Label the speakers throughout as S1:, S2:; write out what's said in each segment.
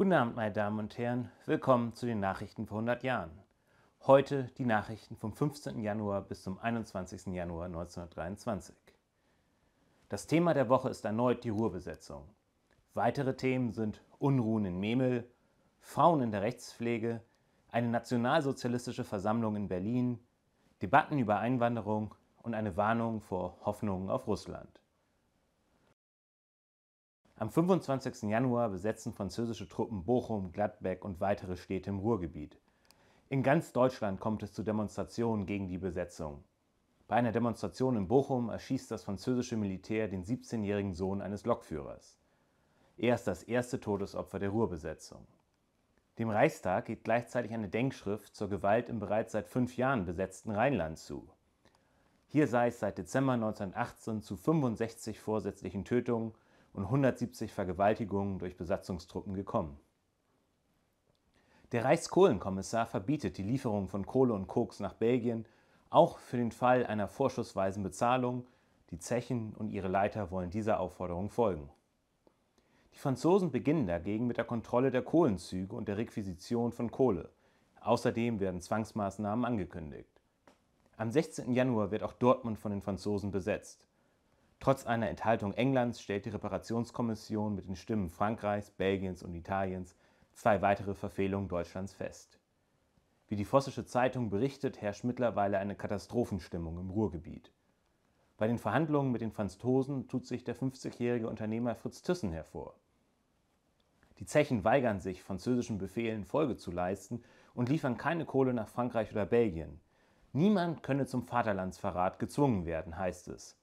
S1: Guten Abend, meine Damen und Herren. Willkommen zu den Nachrichten vor 100 Jahren. Heute die Nachrichten vom 15. Januar bis zum 21. Januar 1923. Das Thema der Woche ist erneut die Ruhrbesetzung. Weitere Themen sind Unruhen in Memel, Frauen in der Rechtspflege, eine nationalsozialistische Versammlung in Berlin, Debatten über Einwanderung und eine Warnung vor Hoffnungen auf Russland. Am 25. Januar besetzen französische Truppen Bochum, Gladbeck und weitere Städte im Ruhrgebiet. In ganz Deutschland kommt es zu Demonstrationen gegen die Besetzung. Bei einer Demonstration in Bochum erschießt das französische Militär den 17-jährigen Sohn eines Lokführers. Er ist das erste Todesopfer der Ruhrbesetzung. Dem Reichstag geht gleichzeitig eine Denkschrift zur Gewalt im bereits seit fünf Jahren besetzten Rheinland zu. Hier sei es seit Dezember 1918 zu 65 vorsätzlichen Tötungen und 170 Vergewaltigungen durch Besatzungstruppen gekommen. Der Reichskohlenkommissar verbietet die Lieferung von Kohle und Koks nach Belgien, auch für den Fall einer vorschussweisen Bezahlung. Die Zechen und ihre Leiter wollen dieser Aufforderung folgen. Die Franzosen beginnen dagegen mit der Kontrolle der Kohlenzüge und der Requisition von Kohle. Außerdem werden Zwangsmaßnahmen angekündigt. Am 16. Januar wird auch Dortmund von den Franzosen besetzt. Trotz einer Enthaltung Englands stellt die Reparationskommission mit den Stimmen Frankreichs, Belgiens und Italiens zwei weitere Verfehlungen Deutschlands fest. Wie die Vossische Zeitung berichtet, herrscht mittlerweile eine Katastrophenstimmung im Ruhrgebiet. Bei den Verhandlungen mit den Franzosen tut sich der 50-jährige Unternehmer Fritz Thyssen hervor. Die Zechen weigern sich, französischen Befehlen Folge zu leisten und liefern keine Kohle nach Frankreich oder Belgien. Niemand könne zum Vaterlandsverrat gezwungen werden, heißt es.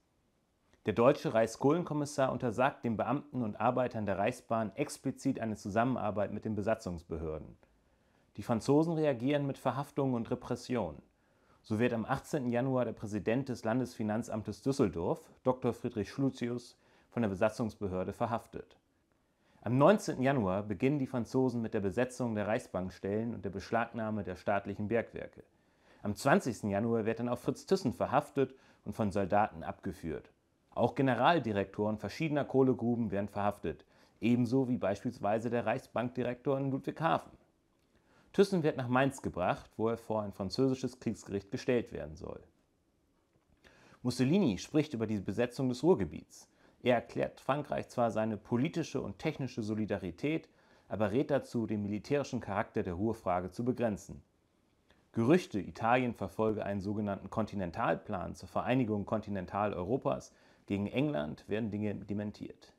S1: Der deutsche Reichskohlenkommissar untersagt den Beamten und Arbeitern der Reichsbahn explizit eine Zusammenarbeit mit den Besatzungsbehörden. Die Franzosen reagieren mit Verhaftungen und Repressionen. So wird am 18. Januar der Präsident des Landesfinanzamtes Düsseldorf, Dr. Friedrich Schlutius, von der Besatzungsbehörde verhaftet. Am 19. Januar beginnen die Franzosen mit der Besetzung der Reichsbankstellen und der Beschlagnahme der staatlichen Bergwerke. Am 20. Januar wird dann auch Fritz Thyssen verhaftet und von Soldaten abgeführt. Auch Generaldirektoren verschiedener Kohlegruben werden verhaftet, ebenso wie beispielsweise der Reichsbankdirektor in Ludwigshafen. Thyssen wird nach Mainz gebracht, wo er vor ein französisches Kriegsgericht gestellt werden soll. Mussolini spricht über die Besetzung des Ruhrgebiets. Er erklärt Frankreich zwar seine politische und technische Solidarität, aber rät dazu, den militärischen Charakter der Ruhrfrage zu begrenzen. Gerüchte, Italien verfolge einen sogenannten Kontinentalplan zur Vereinigung Kontinentaleuropas, gegen England werden Dinge dementiert.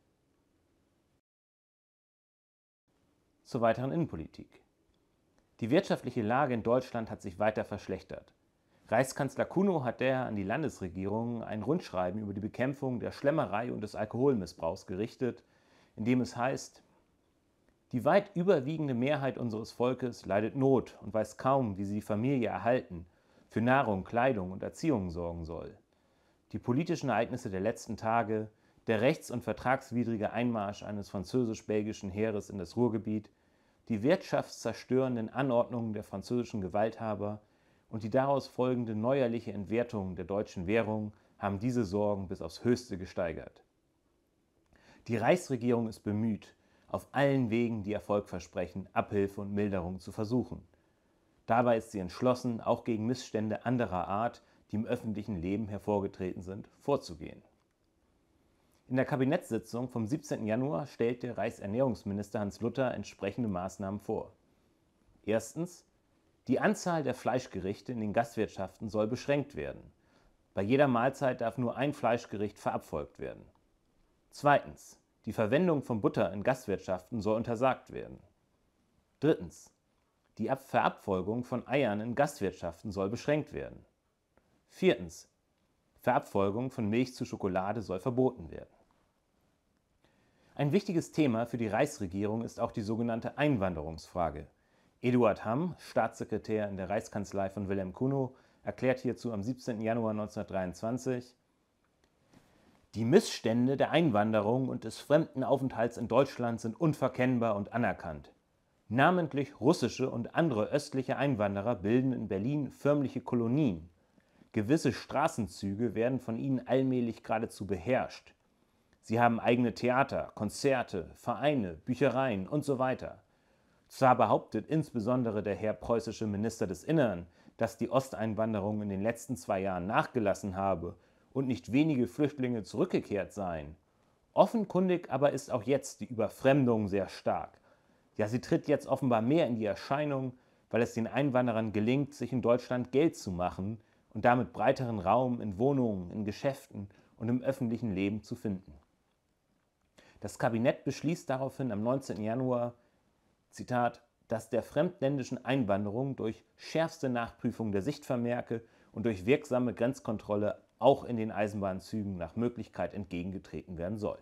S1: Zur weiteren Innenpolitik. Die wirtschaftliche Lage in Deutschland hat sich weiter verschlechtert. Reichskanzler Kuno hat daher an die Landesregierung ein Rundschreiben über die Bekämpfung der Schlemmerei und des Alkoholmissbrauchs gerichtet, in dem es heißt, die weit überwiegende Mehrheit unseres Volkes leidet Not und weiß kaum, wie sie die Familie erhalten, für Nahrung, Kleidung und Erziehung sorgen soll die politischen Ereignisse der letzten Tage, der rechts- und vertragswidrige Einmarsch eines französisch-belgischen Heeres in das Ruhrgebiet, die wirtschaftszerstörenden Anordnungen der französischen Gewalthaber und die daraus folgende neuerliche Entwertung der deutschen Währung haben diese Sorgen bis aufs Höchste gesteigert. Die Reichsregierung ist bemüht, auf allen Wegen, die Erfolg versprechen, Abhilfe und Milderung zu versuchen. Dabei ist sie entschlossen, auch gegen Missstände anderer Art die im öffentlichen Leben hervorgetreten sind, vorzugehen. In der Kabinettssitzung vom 17. Januar stellte Reichsernährungsminister Hans Luther entsprechende Maßnahmen vor. Erstens, die Anzahl der Fleischgerichte in den Gastwirtschaften soll beschränkt werden. Bei jeder Mahlzeit darf nur ein Fleischgericht verabfolgt werden. Zweitens, die Verwendung von Butter in Gastwirtschaften soll untersagt werden. Drittens, die Verabfolgung von Eiern in Gastwirtschaften soll beschränkt werden. Viertens. Verabfolgung von Milch zu Schokolade soll verboten werden. Ein wichtiges Thema für die Reichsregierung ist auch die sogenannte Einwanderungsfrage. Eduard Hamm, Staatssekretär in der Reichskanzlei von Wilhelm Kuno, erklärt hierzu am 17. Januar 1923, die Missstände der Einwanderung und des fremden Aufenthalts in Deutschland sind unverkennbar und anerkannt. Namentlich russische und andere östliche Einwanderer bilden in Berlin förmliche Kolonien. Gewisse Straßenzüge werden von ihnen allmählich geradezu beherrscht. Sie haben eigene Theater, Konzerte, Vereine, Büchereien und so weiter. Zwar behauptet insbesondere der Herr preußische Minister des Innern, dass die Osteinwanderung in den letzten zwei Jahren nachgelassen habe und nicht wenige Flüchtlinge zurückgekehrt seien. Offenkundig aber ist auch jetzt die Überfremdung sehr stark. Ja, sie tritt jetzt offenbar mehr in die Erscheinung, weil es den Einwanderern gelingt, sich in Deutschland Geld zu machen, und damit breiteren Raum in Wohnungen, in Geschäften und im öffentlichen Leben zu finden. Das Kabinett beschließt daraufhin am 19. Januar, Zitat, dass der fremdländischen Einwanderung durch schärfste Nachprüfung der Sichtvermerke und durch wirksame Grenzkontrolle auch in den Eisenbahnzügen nach Möglichkeit entgegengetreten werden soll.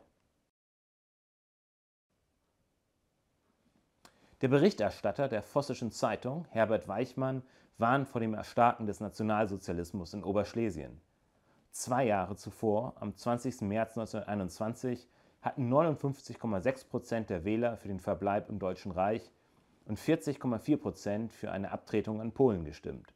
S1: Der Berichterstatter der Vossischen Zeitung, Herbert Weichmann, warnt vor dem Erstarken des Nationalsozialismus in Oberschlesien. Zwei Jahre zuvor, am 20. März 1921, hatten 59,6 Prozent der Wähler für den Verbleib im Deutschen Reich und 40,4 Prozent für eine Abtretung an Polen gestimmt.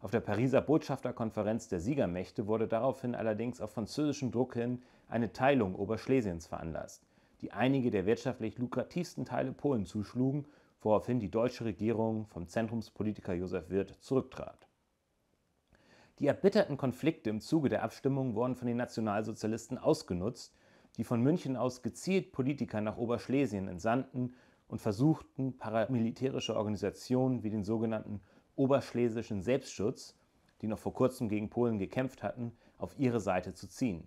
S1: Auf der Pariser Botschafterkonferenz der Siegermächte wurde daraufhin allerdings auf französischen Druck hin eine Teilung Oberschlesiens veranlasst, die einige der wirtschaftlich lukrativsten Teile Polen zuschlugen woraufhin die deutsche Regierung vom Zentrumspolitiker Josef Wirth zurücktrat. Die erbitterten Konflikte im Zuge der Abstimmung wurden von den Nationalsozialisten ausgenutzt, die von München aus gezielt Politiker nach Oberschlesien entsandten und versuchten, paramilitärische Organisationen wie den sogenannten Oberschlesischen Selbstschutz, die noch vor kurzem gegen Polen gekämpft hatten, auf ihre Seite zu ziehen.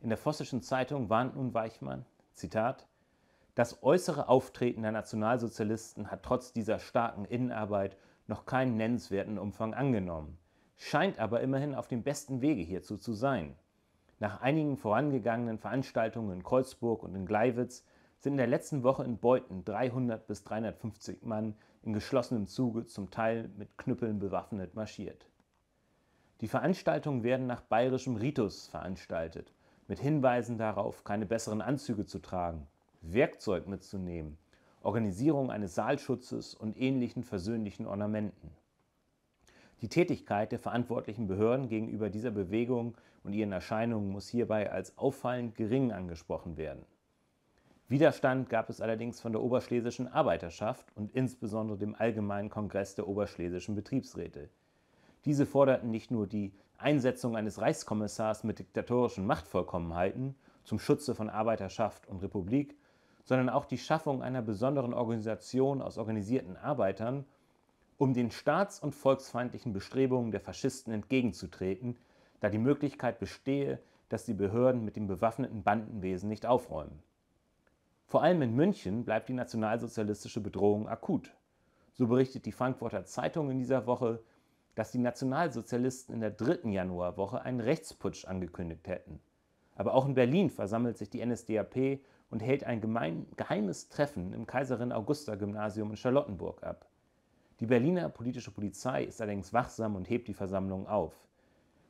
S1: In der Vossischen Zeitung warnt nun Weichmann, Zitat, das äußere Auftreten der Nationalsozialisten hat trotz dieser starken Innenarbeit noch keinen nennenswerten Umfang angenommen, scheint aber immerhin auf dem besten Wege hierzu zu sein. Nach einigen vorangegangenen Veranstaltungen in Kreuzburg und in Gleiwitz sind in der letzten Woche in Beuten 300 bis 350 Mann in geschlossenem Zuge zum Teil mit Knüppeln bewaffnet marschiert. Die Veranstaltungen werden nach bayerischem Ritus veranstaltet, mit Hinweisen darauf, keine besseren Anzüge zu tragen Werkzeug mitzunehmen, Organisierung eines Saalschutzes und ähnlichen versöhnlichen Ornamenten. Die Tätigkeit der verantwortlichen Behörden gegenüber dieser Bewegung und ihren Erscheinungen muss hierbei als auffallend gering angesprochen werden. Widerstand gab es allerdings von der oberschlesischen Arbeiterschaft und insbesondere dem Allgemeinen Kongress der oberschlesischen Betriebsräte. Diese forderten nicht nur die Einsetzung eines Reichskommissars mit diktatorischen Machtvollkommenheiten zum Schutze von Arbeiterschaft und Republik, sondern auch die Schaffung einer besonderen Organisation aus organisierten Arbeitern, um den staats- und volksfeindlichen Bestrebungen der Faschisten entgegenzutreten, da die Möglichkeit bestehe, dass die Behörden mit dem bewaffneten Bandenwesen nicht aufräumen. Vor allem in München bleibt die nationalsozialistische Bedrohung akut. So berichtet die Frankfurter Zeitung in dieser Woche, dass die Nationalsozialisten in der dritten Januarwoche einen Rechtsputsch angekündigt hätten. Aber auch in Berlin versammelt sich die NSDAP und hält ein gemein, geheimes Treffen im Kaiserin Augusta Gymnasium in Charlottenburg ab. Die Berliner politische Polizei ist allerdings wachsam und hebt die Versammlung auf.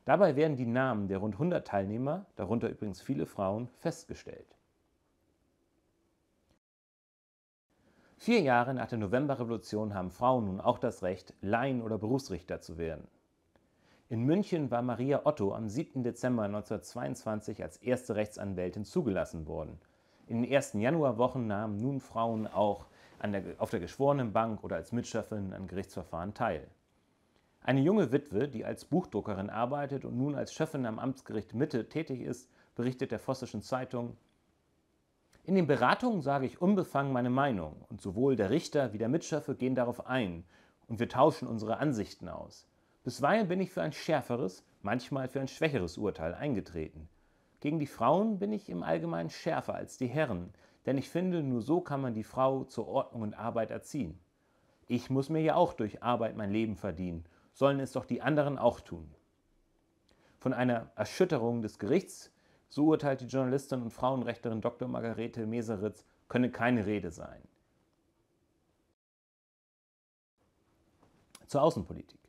S1: Dabei werden die Namen der rund 100 Teilnehmer, darunter übrigens viele Frauen, festgestellt. Vier Jahre nach der Novemberrevolution haben Frauen nun auch das Recht, Laien- oder Berufsrichter zu werden. In München war Maria Otto am 7. Dezember 1922 als erste Rechtsanwältin zugelassen worden. In den ersten Januarwochen nahmen nun Frauen auch der, auf der geschworenen Bank oder als Mitschafferin an Gerichtsverfahren teil. Eine junge Witwe, die als Buchdruckerin arbeitet und nun als Schöffin am Amtsgericht Mitte tätig ist, berichtet der Vossischen Zeitung, in den Beratungen sage ich unbefangen meine Meinung und sowohl der Richter wie der Mitschaffe gehen darauf ein und wir tauschen unsere Ansichten aus. Bisweilen bin ich für ein schärferes, manchmal für ein schwächeres Urteil eingetreten. Gegen die Frauen bin ich im Allgemeinen schärfer als die Herren, denn ich finde, nur so kann man die Frau zur Ordnung und Arbeit erziehen. Ich muss mir ja auch durch Arbeit mein Leben verdienen, sollen es doch die anderen auch tun. Von einer Erschütterung des Gerichts, so urteilt die Journalistin und Frauenrechterin Dr. Margarete Meseritz, könne keine Rede sein. Zur Außenpolitik.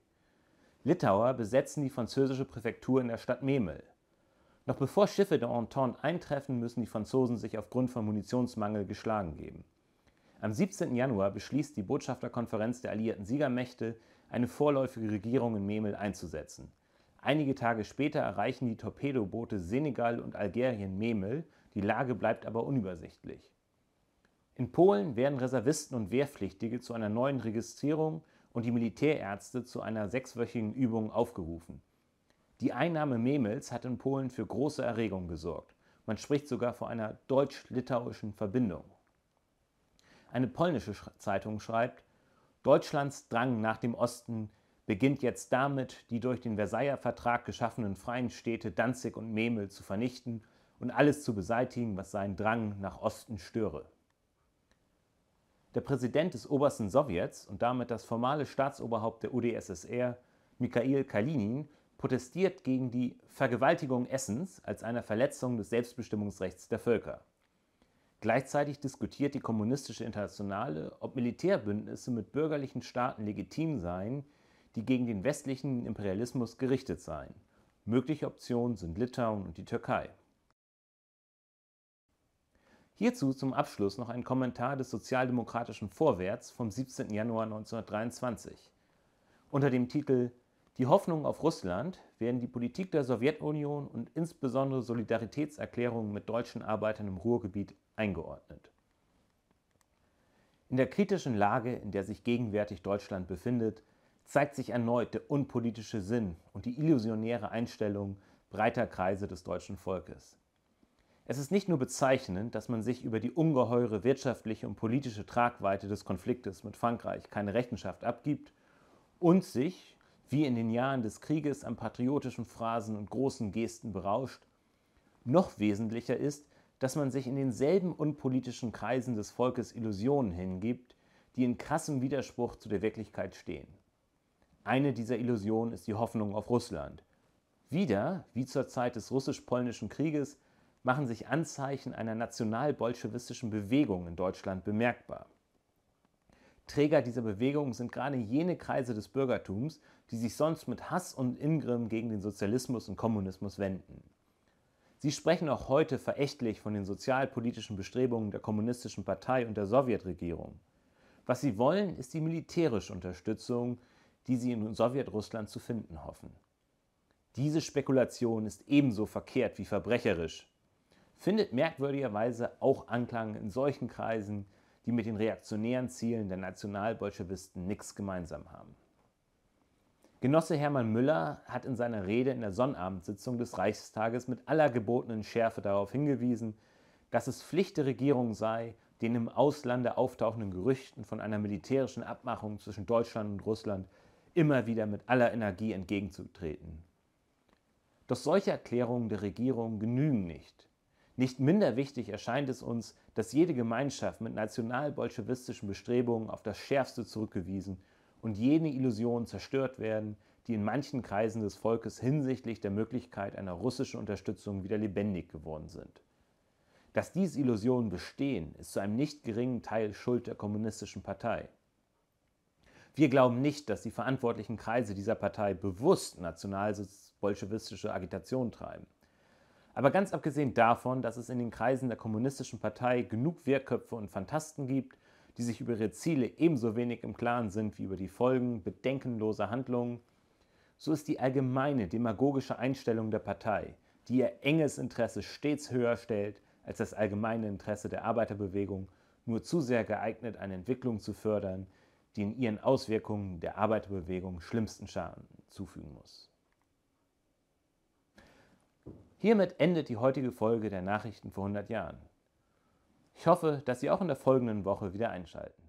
S1: Litauer besetzen die französische Präfektur in der Stadt Memel. Noch bevor Schiffe der Entente eintreffen, müssen die Franzosen sich aufgrund von Munitionsmangel geschlagen geben. Am 17. Januar beschließt die Botschafterkonferenz der alliierten Siegermächte, eine vorläufige Regierung in Memel einzusetzen. Einige Tage später erreichen die Torpedoboote Senegal und Algerien Memel, die Lage bleibt aber unübersichtlich. In Polen werden Reservisten und Wehrpflichtige zu einer neuen Registrierung und die Militärärzte zu einer sechswöchigen Übung aufgerufen. Die Einnahme Memels hat in Polen für große Erregung gesorgt. Man spricht sogar von einer deutsch-litauischen Verbindung. Eine polnische Zeitung schreibt, Deutschlands Drang nach dem Osten beginnt jetzt damit, die durch den Versailler Vertrag geschaffenen freien Städte Danzig und Memel zu vernichten und alles zu beseitigen, was seinen Drang nach Osten störe. Der Präsident des obersten Sowjets und damit das formale Staatsoberhaupt der UdSSR, Mikhail Kalinin, protestiert gegen die Vergewaltigung Essens als eine Verletzung des Selbstbestimmungsrechts der Völker. Gleichzeitig diskutiert die Kommunistische Internationale, ob Militärbündnisse mit bürgerlichen Staaten legitim seien, die gegen den westlichen Imperialismus gerichtet seien. Mögliche Optionen sind Litauen und die Türkei. Hierzu zum Abschluss noch ein Kommentar des sozialdemokratischen Vorwärts vom 17. Januar 1923. Unter dem Titel die Hoffnungen auf Russland werden die Politik der Sowjetunion und insbesondere Solidaritätserklärungen mit deutschen Arbeitern im Ruhrgebiet eingeordnet. In der kritischen Lage, in der sich gegenwärtig Deutschland befindet, zeigt sich erneut der unpolitische Sinn und die illusionäre Einstellung breiter Kreise des deutschen Volkes. Es ist nicht nur bezeichnend, dass man sich über die ungeheure wirtschaftliche und politische Tragweite des Konfliktes mit Frankreich keine Rechenschaft abgibt und sich, wie in den Jahren des Krieges an patriotischen Phrasen und großen Gesten berauscht, noch wesentlicher ist, dass man sich in denselben unpolitischen Kreisen des Volkes Illusionen hingibt, die in krassem Widerspruch zu der Wirklichkeit stehen. Eine dieser Illusionen ist die Hoffnung auf Russland. Wieder, wie zur Zeit des russisch-polnischen Krieges, machen sich Anzeichen einer national-bolschewistischen Bewegung in Deutschland bemerkbar. Träger dieser Bewegung sind gerade jene Kreise des Bürgertums, die sich sonst mit Hass und Ingrimm gegen den Sozialismus und Kommunismus wenden. Sie sprechen auch heute verächtlich von den sozialpolitischen Bestrebungen der Kommunistischen Partei und der Sowjetregierung. Was sie wollen, ist die militärische Unterstützung, die sie in Sowjetrussland zu finden hoffen. Diese Spekulation ist ebenso verkehrt wie verbrecherisch, findet merkwürdigerweise auch Anklang in solchen Kreisen die mit den reaktionären Zielen der Nationalbolschewisten nichts gemeinsam haben. Genosse Hermann Müller hat in seiner Rede in der Sonnabendsitzung des Reichstages mit aller gebotenen Schärfe darauf hingewiesen, dass es Pflicht der Regierung sei, den im Auslande auftauchenden Gerüchten von einer militärischen Abmachung zwischen Deutschland und Russland immer wieder mit aller Energie entgegenzutreten. Doch solche Erklärungen der Regierung genügen nicht. Nicht minder wichtig erscheint es uns, dass jede Gemeinschaft mit nationalbolschewistischen Bestrebungen auf das Schärfste zurückgewiesen und jene Illusionen zerstört werden, die in manchen Kreisen des Volkes hinsichtlich der Möglichkeit einer russischen Unterstützung wieder lebendig geworden sind. Dass diese Illusionen bestehen, ist zu einem nicht geringen Teil Schuld der Kommunistischen Partei. Wir glauben nicht, dass die verantwortlichen Kreise dieser Partei bewusst nationalbolschewistische Agitation treiben. Aber ganz abgesehen davon, dass es in den Kreisen der Kommunistischen Partei genug Wehrköpfe und Fantasten gibt, die sich über ihre Ziele ebenso wenig im Klaren sind wie über die Folgen bedenkenloser Handlungen, so ist die allgemeine demagogische Einstellung der Partei, die ihr enges Interesse stets höher stellt als das allgemeine Interesse der Arbeiterbewegung, nur zu sehr geeignet, eine Entwicklung zu fördern, die in ihren Auswirkungen der Arbeiterbewegung schlimmsten Schaden zufügen muss. Hiermit endet die heutige Folge der Nachrichten vor 100 Jahren. Ich hoffe, dass Sie auch in der folgenden Woche wieder einschalten.